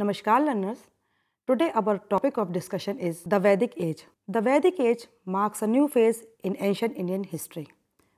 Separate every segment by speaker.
Speaker 1: Namaskar learners. Today our topic of discussion is the Vedic age. The Vedic age marks a new phase in ancient Indian history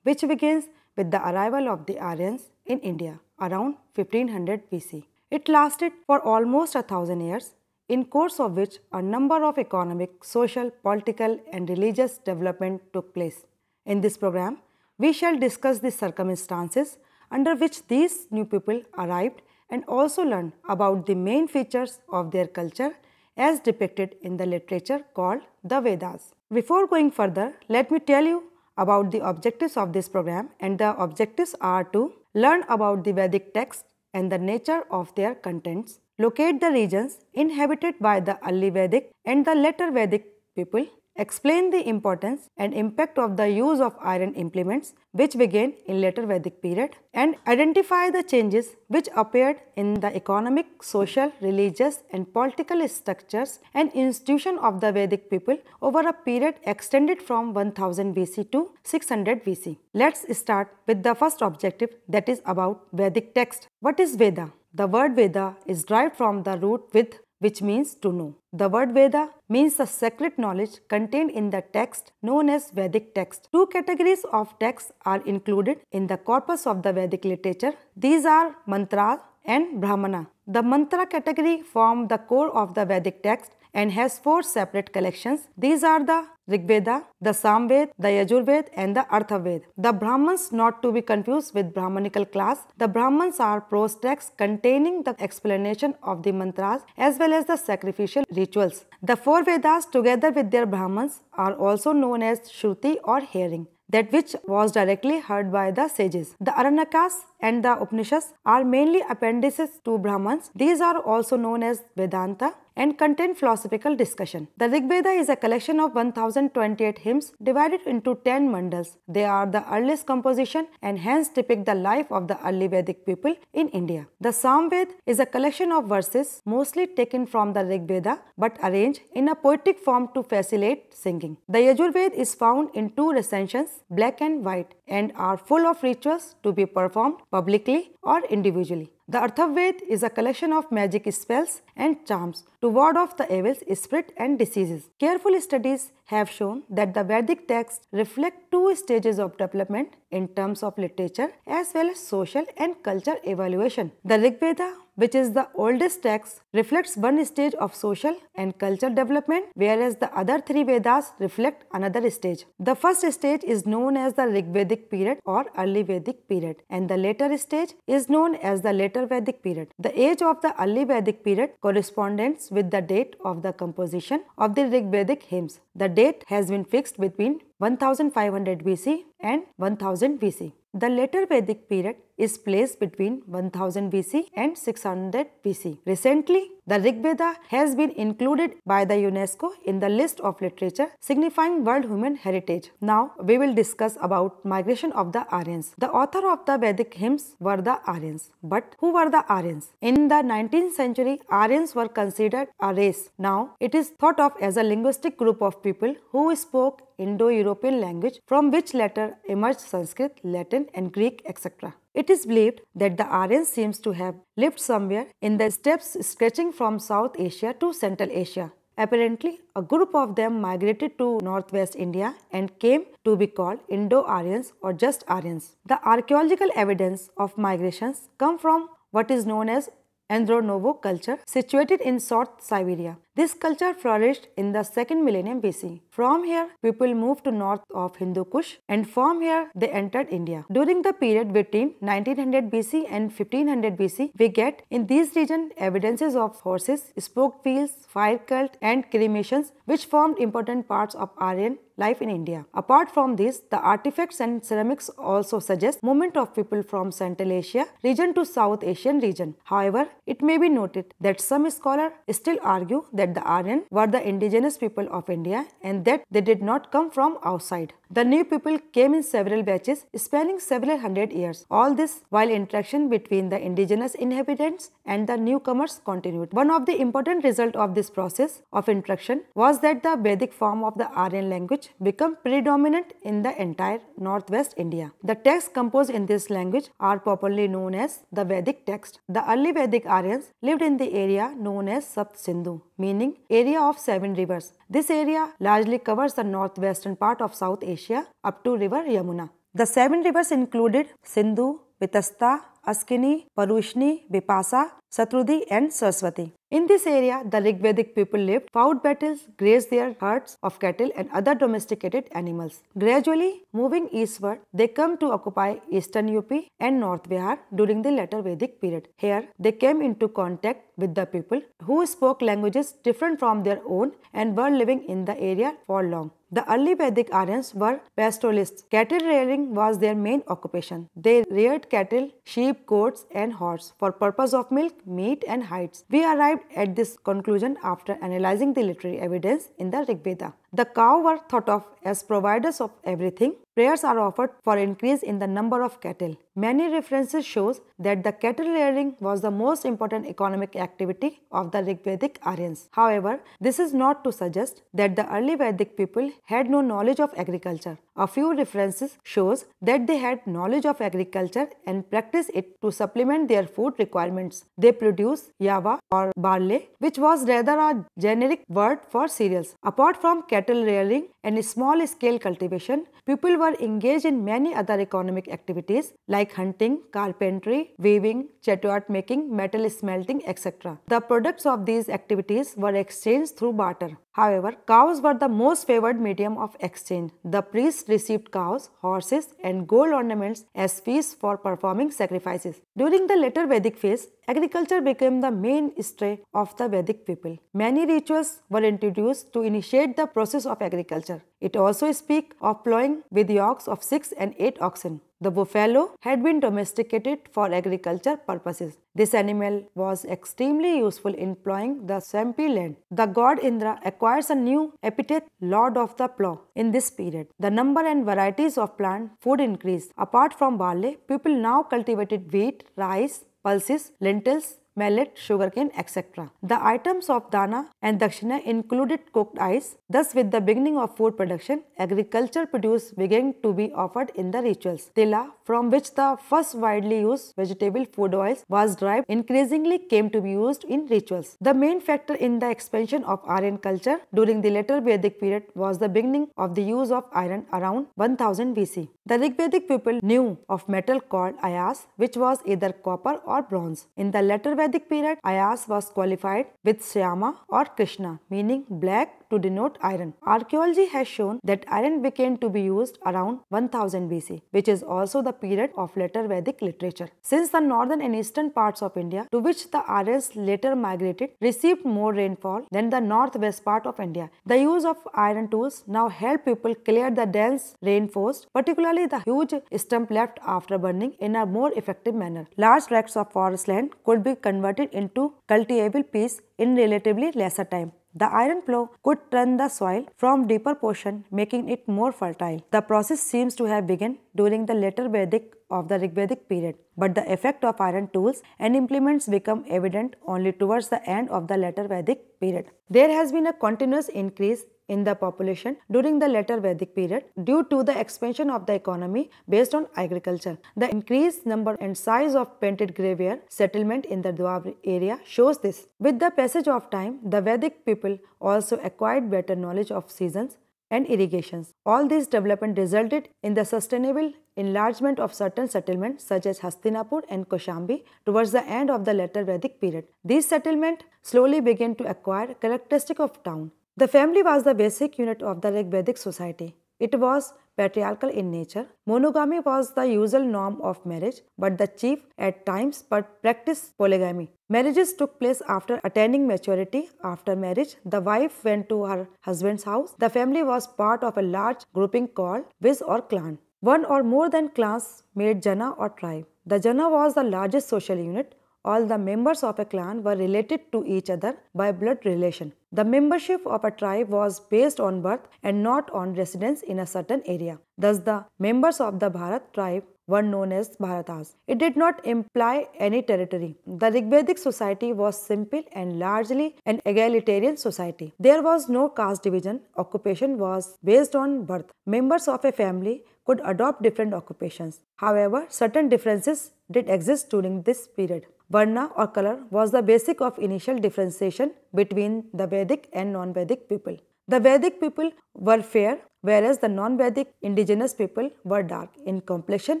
Speaker 1: which begins with the arrival of the Aryans in India around 1500 BC. It lasted for almost a thousand years in course of which a number of economic, social, political and religious development took place. In this program, we shall discuss the circumstances under which these new people arrived and also learn about the main features of their culture as depicted in the literature called the Vedas. Before going further, let me tell you about the objectives of this program and the objectives are to learn about the Vedic texts and the nature of their contents, locate the regions inhabited by the early Vedic and the later Vedic people, explain the importance and impact of the use of iron implements which began in later Vedic period and identify the changes which appeared in the economic, social, religious and political structures and institution of the Vedic people over a period extended from 1000 BC to 600 BC. Let's start with the first objective that is about Vedic text. What is Veda? The word Veda is derived from the root with which means to know. The word Veda means the sacred knowledge contained in the text known as Vedic text. Two categories of texts are included in the corpus of the Vedic literature. These are mantra and Brahmana. The mantra category form the core of the Vedic text and has four separate collections. These are the Rigveda, the Samved, the Yajurved and the Arthaved. The Brahmans not to be confused with Brahmanical class. The Brahmans are prose texts containing the explanation of the mantras as well as the sacrificial rituals. The four Vedas together with their Brahmans are also known as Shruti or hearing that which was directly heard by the sages. The Aranyakas and the Upanishads are mainly appendices to Brahmans. These are also known as Vedanta and contain philosophical discussion. The Rig Veda is a collection of 1028 hymns divided into 10 mandals. They are the earliest composition and hence depict the life of the early Vedic people in India. The Samved is a collection of verses mostly taken from the Rig Veda but arranged in a poetic form to facilitate singing. The Yajurved is found in two recensions, black and white, and are full of rituals to be performed publicly or individually. The Atharvaved is a collection of magic spells and charms to ward off the evils, spirit and diseases. Careful studies have shown that the Vedic texts reflect two stages of development in terms of literature as well as social and cultural evaluation. The Rigveda which is the oldest text, reflects one stage of social and cultural development, whereas the other three Vedas reflect another stage. The first stage is known as the Rigvedic period or early Vedic period, and the later stage is known as the later Vedic period. The age of the early Vedic period corresponds with the date of the composition of the Rigvedic hymns. The date has been fixed between 1500 BC and 1000 BC. The later Vedic period is placed between 1000 BC and 600 BC. Recently, the Rigveda has been included by the UNESCO in the list of literature signifying World Human Heritage. Now, we will discuss about migration of the Aryans. The author of the Vedic hymns were the Aryans. But who were the Aryans? In the 19th century, Aryans were considered a race. Now, it is thought of as a linguistic group of people who spoke Indo-European language from which later emerged Sanskrit, Latin and Greek etc. It is believed that the Aryan seems to have lived somewhere in the steppes stretching from South Asia to Central Asia. Apparently, a group of them migrated to northwest India and came to be called Indo-Aryans or just Aryans. The archaeological evidence of migrations come from what is known as Andronovo culture situated in South Siberia. This culture flourished in the second millennium BC. From here, people moved to north of Hindu Kush and from here they entered India. During the period between 1900 BC and 1500 BC, we get in these region evidences of horses, spoke wheels, fire cult and cremations which formed important parts of Aryan life in India. Apart from this, the artifacts and ceramics also suggest movement of people from Central Asia region to South Asian region. However, it may be noted that some scholars still argue that that the Aryan were the indigenous people of India and that they did not come from outside. The new people came in several batches spanning several hundred years. All this while interaction between the indigenous inhabitants and the newcomers continued. One of the important result of this process of interaction was that the Vedic form of the Aryan language became predominant in the entire northwest India. The texts composed in this language are popularly known as the Vedic text. The early Vedic Aryans lived in the area known as Sat Sindhu, meaning area of seven rivers. This area largely covers the northwestern part of South Asia. Asia up to river Yamuna. The seven rivers included Sindhu, Vitasta, Askini, Parushni, Vipasa, Satrudi and Saraswati. In this area, the Rigvedic people lived, fought battles, grazed their herds of cattle and other domesticated animals. Gradually moving eastward, they come to occupy eastern UP and North Bihar during the later Vedic period. Here, they came into contact with the people who spoke languages different from their own and were living in the area for long. The early Vedic Aryans were pastoralists. Cattle rearing was their main occupation. They reared cattle, sheep, goats and horse for purpose of milk, meat and hides. We arrived at this conclusion after analyzing the literary evidence in the Rigveda. The cow were thought of as providers of everything. Prayers are offered for increase in the number of cattle. Many references shows that the cattle rearing was the most important economic activity of the Rigvedic Aryans. However, this is not to suggest that the early Vedic people had no knowledge of agriculture. A few references shows that they had knowledge of agriculture and practiced it to supplement their food requirements. They produced yava or barley, which was rather a generic word for cereals. Apart from cattle, cattle rearing and small-scale cultivation, people were engaged in many other economic activities like hunting, carpentry, weaving, chetwart making, metal smelting, etc. The products of these activities were exchanged through barter. However, cows were the most favored medium of exchange. The priests received cows, horses and gold ornaments as fees for performing sacrifices. During the later Vedic phase, agriculture became the main mainstay of the Vedic people. Many rituals were introduced to initiate the process of agriculture. It also speaks of plowing with yokes of six and eight oxen. The buffalo had been domesticated for agriculture purposes. This animal was extremely useful in plowing the swampy land. The god Indra acquires a new epithet, Lord of the Plow, in this period. The number and varieties of plant food increased. Apart from barley, people now cultivated wheat, rice, pulses, lentils, millet, sugarcane, etc. The items of Dana and Dakshina included cooked ice. Thus, with the beginning of food production, agricultural produce began to be offered in the rituals. Tila, from which the first widely used vegetable food oils was derived, increasingly came to be used in rituals. The main factor in the expansion of Aryan culture during the later Vedic period was the beginning of the use of iron around 1000 BC. The Rigvedic people knew of metal called ayas, which was either copper or bronze. In the later Vedic Vedic period, Ayas was qualified with Syama or Krishna, meaning black to denote iron. Archaeology has shown that iron began to be used around 1000 BC, which is also the period of later Vedic literature. Since the northern and eastern parts of India, to which the Aryans later migrated, received more rainfall than the northwest part of India, the use of iron tools now help people clear the dense rainforest, particularly the huge stump left after burning, in a more effective manner. Large tracts of forest land could be converted converted into cultivable peas in relatively lesser time. The iron plow could turn the soil from deeper portion making it more fertile. The process seems to have begun during the later Vedic of the Rigvedic period, but the effect of iron tools and implements become evident only towards the end of the later Vedic period. There has been a continuous increase in the population during the later Vedic period due to the expansion of the economy based on agriculture. The increased number and size of painted graveyard settlement in the Dwabri area shows this. With the passage of time, the Vedic people also acquired better knowledge of seasons and irrigations. All these developments resulted in the sustainable enlargement of certain settlements such as Hastinapur and Koshambi towards the end of the later Vedic period. These settlements slowly began to acquire characteristic of town. The family was the basic unit of the Rigvedic society. It was patriarchal in nature. Monogamy was the usual norm of marriage, but the chief at times but practiced polygamy. Marriages took place after attaining maturity. After marriage, the wife went to her husband's house. The family was part of a large grouping called viz or clan. One or more than clans made jana or tribe. The jana was the largest social unit all the members of a clan were related to each other by blood relation. The membership of a tribe was based on birth and not on residence in a certain area. Thus, the members of the Bharat tribe one known as Bharatas. It did not imply any territory. The Rigvedic society was simple and largely an egalitarian society. There was no caste division. Occupation was based on birth. Members of a family could adopt different occupations. However, certain differences did exist during this period. Varna or color was the basic of initial differentiation between the Vedic and non-Vedic people. The Vedic people were fair whereas the non-Vedic indigenous people were dark in complexion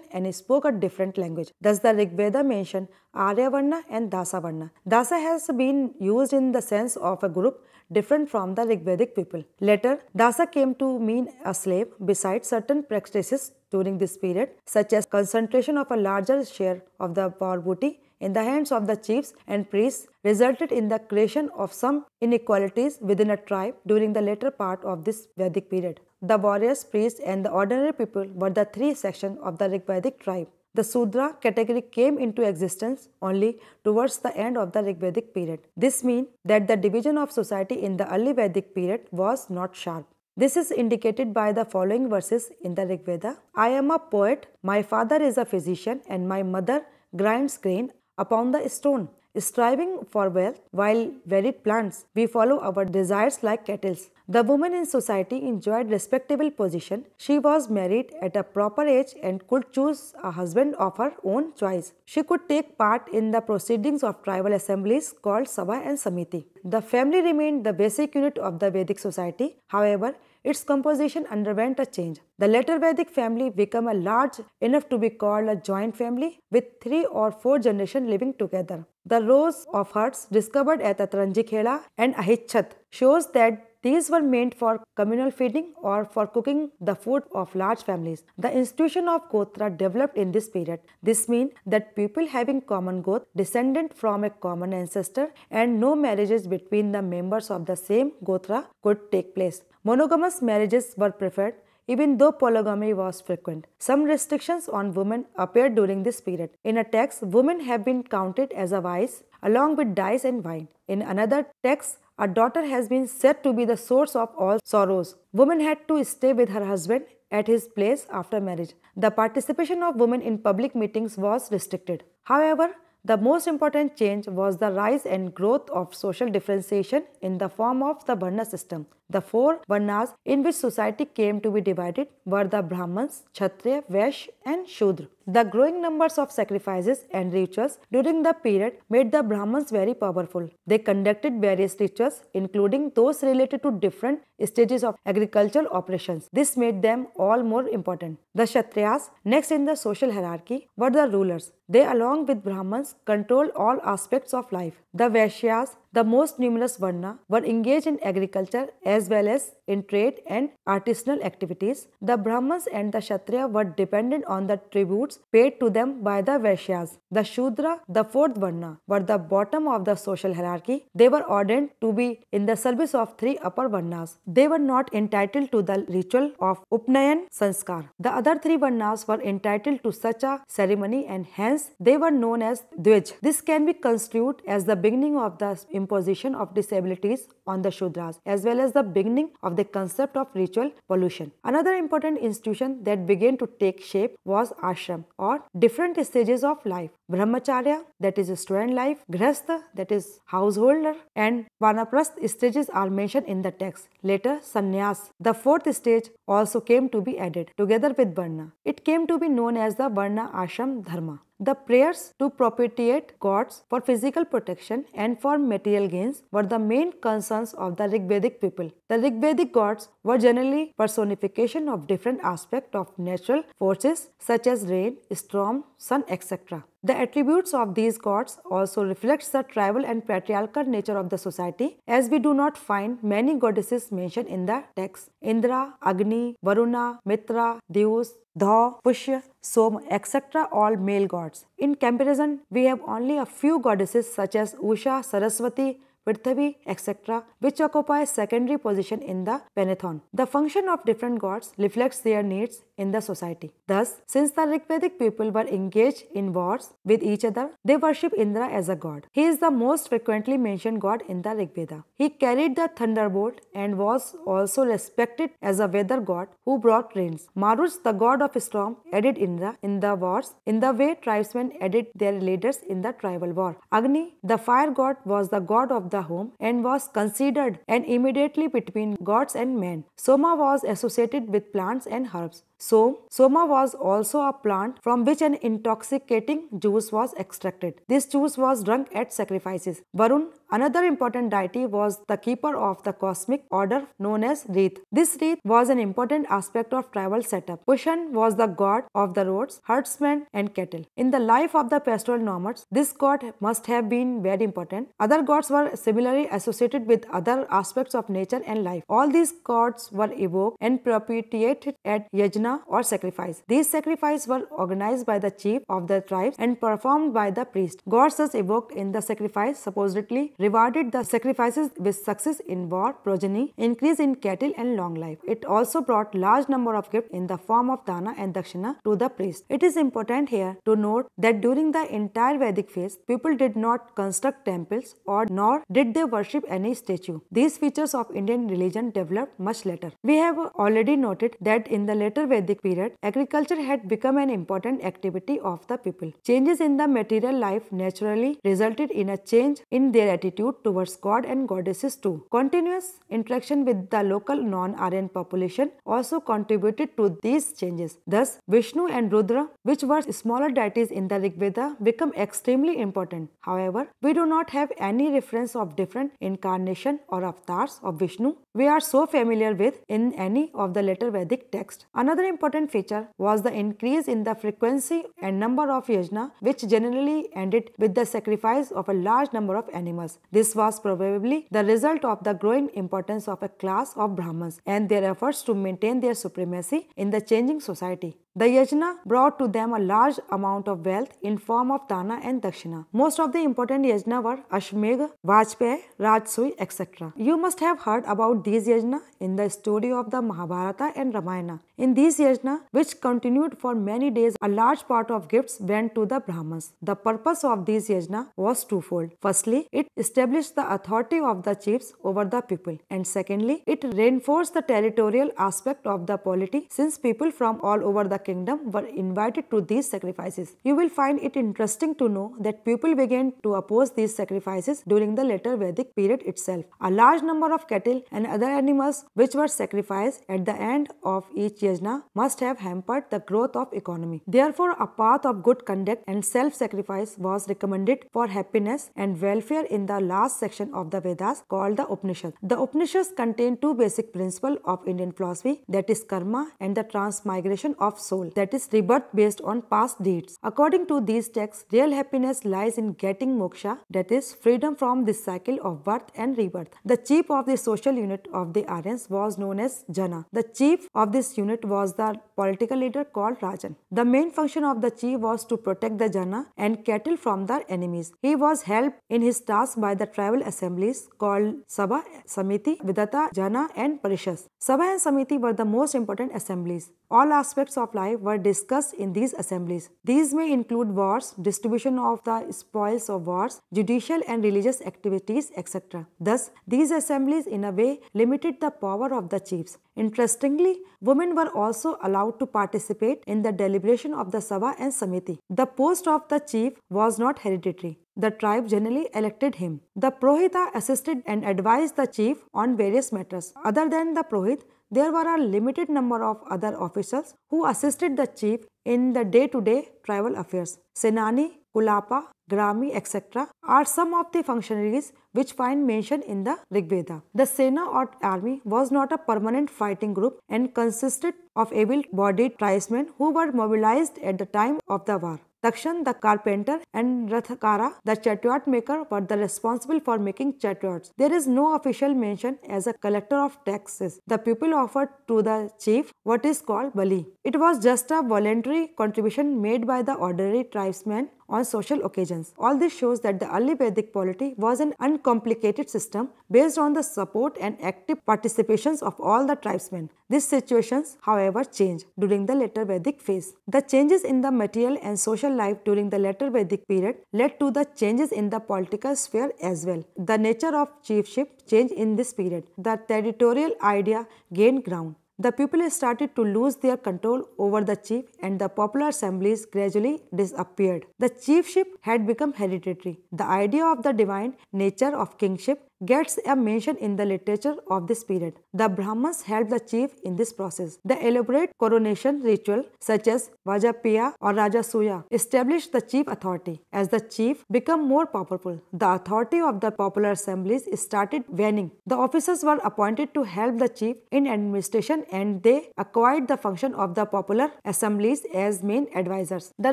Speaker 1: and spoke a different language. Thus, the Rig Veda mention Aryavarna and Dasavarna. Dasa has been used in the sense of a group different from the Rig Vedic people. Later, Dasa came to mean a slave besides certain practices during this period, such as concentration of a larger share of the power booty in the hands of the chiefs and priests resulted in the creation of some inequalities within a tribe during the later part of this Vedic period. The warriors, priests, and the ordinary people were the three sections of the Rigvedic tribe. The Sudra category came into existence only towards the end of the Rigvedic period. This means that the division of society in the early Vedic period was not sharp. This is indicated by the following verses in the Rigveda. I am a poet, my father is a physician, and my mother grinds grain upon the stone striving for wealth, while varied plants, we follow our desires like cattle. The woman in society enjoyed respectable position. She was married at a proper age and could choose a husband of her own choice. She could take part in the proceedings of tribal assemblies called Sabha and Samiti. The family remained the basic unit of the Vedic society. However, its composition underwent a change. The later Vedic family became a large enough to be called a joint family with three or four generations living together. The rows of huts discovered at Atranjikhela and Ahichat shows that these were meant for communal feeding or for cooking the food of large families. The institution of Gotra developed in this period. This means that people having common Goth descended from a common ancestor and no marriages between the members of the same Gotra could take place. Monogamous marriages were preferred even though polygamy was frequent. Some restrictions on women appeared during this period. In a text, women have been counted as a vice along with dice and wine. In another text, a daughter has been said to be the source of all sorrows. Women had to stay with her husband at his place after marriage. The participation of women in public meetings was restricted. However, the most important change was the rise and growth of social differentiation in the form of the Varna system. The four varnas in which society came to be divided were the Brahmins, Kshatriya, Vaishya and Shudra. The growing numbers of sacrifices and rituals during the period made the Brahmins very powerful. They conducted various rituals including those related to different stages of agricultural operations. This made them all more important. The Kshatriyas, next in the social hierarchy, were the rulers. They along with Brahmins controlled all aspects of life. The Vaishyas, the most numerous Varna were engaged in agriculture as well as in trade and artisanal activities. The Brahmins and the Kshatriya were dependent on the tributes paid to them by the Vaishyas. The Shudra, the fourth Varna, were the bottom of the social hierarchy. They were ordained to be in the service of three upper Varnas. They were not entitled to the ritual of Upnayan Sanskar. The other three Varnas were entitled to such a ceremony and hence they were known as Dvij. This can be construed as the beginning of the imposition of disabilities on the Shudras as well as the beginning of the concept of ritual pollution. Another important institution that began to take shape was ashram or different stages of life. Brahmacharya, that is student life, Grastha, that is householder, and vanaprast stages are mentioned in the text. Later, Sannyas, the fourth stage, also came to be added together with Varna. It came to be known as the Varna Ashram Dharma. The prayers to propitiate gods for physical protection and for material gains were the main concerns of the Rigvedic people. The Rigvedic gods were generally personification of different aspects of natural forces such as rain, storm, sun, etc. The attributes of these gods also reflects the tribal and patriarchal nature of the society as we do not find many goddesses mentioned in the text. Indra, Agni, Varuna, Mitra, Deus, Dha, Pushya, Soma, etc. all male gods. In comparison, we have only a few goddesses such as Usha, Saraswati, Prithvi, etc., which occupy secondary position in the pantheon. The function of different gods reflects their needs in the society. Thus, since the Rigvedic people were engaged in wars with each other, they worship Indra as a god. He is the most frequently mentioned god in the Rigveda. He carried the thunderbolt and was also respected as a weather god who brought rains. Maruj, the god of storm, aided Indra in the wars in the way tribesmen aided their leaders in the tribal war. Agni, the fire god, was the god of the the home and was considered an immediately between gods and men. Soma was associated with plants and herbs. Soma soma was also a plant from which an intoxicating juice was extracted. This juice was drunk at sacrifices. Varun, another important deity, was the keeper of the cosmic order known as Reeth. This Reeth was an important aspect of tribal setup. Pushan was the god of the roads, herdsmen, and cattle. In the life of the pastoral nomads, this god must have been very important. Other gods were similarly associated with other aspects of nature and life. All these gods were evoked and propitiated at Yajna or sacrifice. These sacrifices were organized by the chief of the tribes and performed by the priest. Gods thus evoked in the sacrifice supposedly rewarded the sacrifices with success in war, progeny, increase in cattle and long life. It also brought large number of gifts in the form of dana and dakshina to the priest. It is important here to note that during the entire Vedic phase, people did not construct temples or nor did they worship any statue. These features of Indian religion developed much later. We have already noted that in the later Vedic Vedic period, agriculture had become an important activity of the people. Changes in the material life naturally resulted in a change in their attitude towards God and goddesses too. Continuous interaction with the local non-Aryan population also contributed to these changes. Thus, Vishnu and Rudra, which were smaller deities in the Rig Veda, become extremely important. However, we do not have any reference of different incarnation or avatars of Vishnu we are so familiar with in any of the later Vedic texts. Another important feature was the increase in the frequency and number of yajna which generally ended with the sacrifice of a large number of animals. This was probably the result of the growing importance of a class of Brahmins and their efforts to maintain their supremacy in the changing society. The yajna brought to them a large amount of wealth in form of dana and dakshina. Most of the important yajna were Ashmegha, Vajpayee, Rajsui, etc. You must have heard about these yajna in the story of the Mahabharata and Ramayana. In these yajna, which continued for many days, a large part of gifts went to the brahmas. The purpose of these yajna was twofold. Firstly, it established the authority of the chiefs over the people, and secondly, it reinforced the territorial aspect of the polity since people from all over the kingdom were invited to these sacrifices. You will find it interesting to know that people began to oppose these sacrifices during the later Vedic period itself. A large number of cattle and other animals which were sacrificed at the end of each yajna must have hampered the growth of economy. Therefore, a path of good conduct and self-sacrifice was recommended for happiness and welfare in the last section of the Vedas called the Upanishads. The Upanishads contain two basic principles of Indian philosophy that is karma and the transmigration of soul soul, that is, rebirth based on past deeds. According to these texts, real happiness lies in getting moksha, that is, freedom from this cycle of birth and rebirth. The chief of the social unit of the Aryans was known as Jana. The chief of this unit was the political leader called Rajan. The main function of the chief was to protect the Jana and cattle from their enemies. He was helped in his task by the tribal assemblies called Sabha, Samiti, Vidata, Jana and Parishas. Sabha and Samiti were the most important assemblies. All aspects of supply were discussed in these assemblies. These may include wars, distribution of the spoils of wars, judicial and religious activities, etc. Thus, these assemblies in a way limited the power of the chiefs. Interestingly, women were also allowed to participate in the deliberation of the Sabha and Samiti. The post of the chief was not hereditary. The tribe generally elected him. The Prohita assisted and advised the chief on various matters. Other than the prohita there were a limited number of other officials who assisted the chief in the day-to-day tribal affairs. Senani, Kulapa, Grami, etc. are some of the functionaries which find mention in the Rig Veda. The Sena or army was not a permanent fighting group and consisted of able-bodied tribesmen who were mobilized at the time of the war. Dakshan the carpenter and Rathakara the chariot maker were the responsible for making chariots. There is no official mention as a collector of taxes. The people offered to the chief what is called bali. It was just a voluntary contribution made by the ordinary tribesmen on social occasions. All this shows that the early Vedic polity was an uncomplicated system based on the support and active participations of all the tribesmen. These situations, however, change during the later Vedic phase. The changes in the material and social life during the later Vedic period led to the changes in the political sphere as well. The nature of chiefship changed in this period. The territorial idea gained ground. The people started to lose their control over the chief and the popular assemblies gradually disappeared. The chiefship had become hereditary. The idea of the divine nature of kingship gets a mention in the literature of this period. The Brahmins help the chief in this process. The elaborate coronation ritual such as Vajapaya or Rajasuya establish the chief authority. As the chief become more powerful, the authority of the popular assemblies started waning. The officers were appointed to help the chief in administration and they acquired the function of the popular assemblies as main advisors. The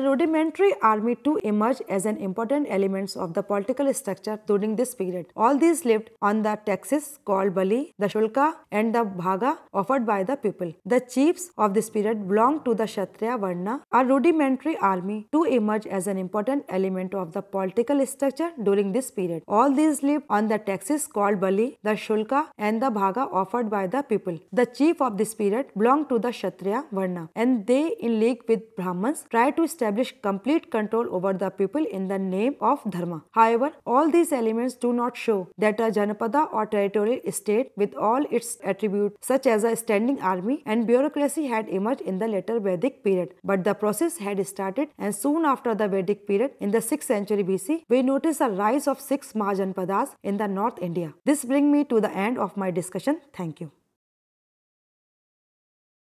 Speaker 1: rudimentary army too emerged as an important element of the political structure during this period. All these on the taxes called bali, the shulka and the bhaga offered by the people. The chiefs of this period belonged to the Kshatriya Varna, a rudimentary army to emerge as an important element of the political structure during this period. All these lived on the taxes called bali, the shulka and the bhaga offered by the people. The chief of this period belonged to the Kshatriya Varna and they in league with Brahmins tried to establish complete control over the people in the name of dharma. However, all these elements do not show that a Janapada or territorial state with all its attributes such as a standing army and bureaucracy had emerged in the later Vedic period. But the process had started and soon after the Vedic period in the 6th century BC, we notice a rise of six Mahajanpadas in the North India. This brings me to the end of my discussion. Thank you.